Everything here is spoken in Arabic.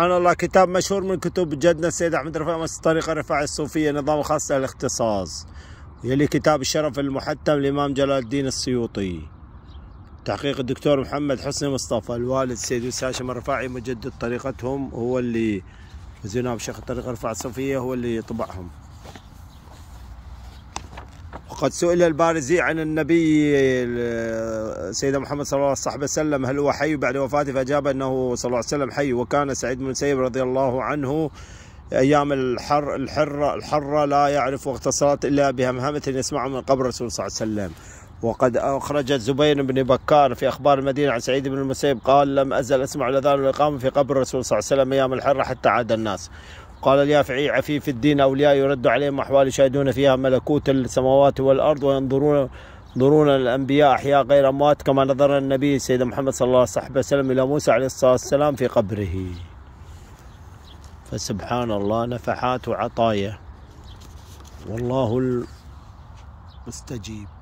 سبحان الله كتاب مشهور من كتب جدنا السيد أحمد رفاعي مس الطريقة الرفاعي الصوفية نظام خاص الاختصاص يلي كتاب الشرف المحتم لإمام جلال الدين السيوطي تحقيق الدكتور محمد حسني مصطفى الوالد سيد يوسف هاشم الرفاعي مجدد طريقتهم هو اللي زناب شيخ الطريقة الرفاعي الصوفية هو اللي طبعهم وقد سئل البارزي عن النبي سيدنا محمد صلى الله عليه وسلم هل هو حي بعد وفاته فأجاب أنه صلى الله عليه وسلم حي وكان سعيد بن المسيب رضي الله عنه أيام الحر الحرة الحرة لا يعرف وقت الصلاة إلا بهمهمة يسمعها من قبر الرسول صلى الله عليه وسلم وقد أخرج زبير بن بكار في أخبار المدينة عن سعيد بن المسيب قال لم أزل أسمع الأذان والإقامة في قبر الرسول صلى الله عليه وسلم أيام الحرة حتى عاد الناس قال اليافعي عفيف الدين أولياء يرد عليهم أحوال يشاهدون فيها ملكوت السماوات والأرض وينظرون ينظرون الأنبياء أحياء غير أموات كما نظر النبي سيدنا محمد صلى الله عليه وسلم إلى موسى عليه الصلاة والسلام في قبره فسبحان الله نفحات عطايا والله المستجيب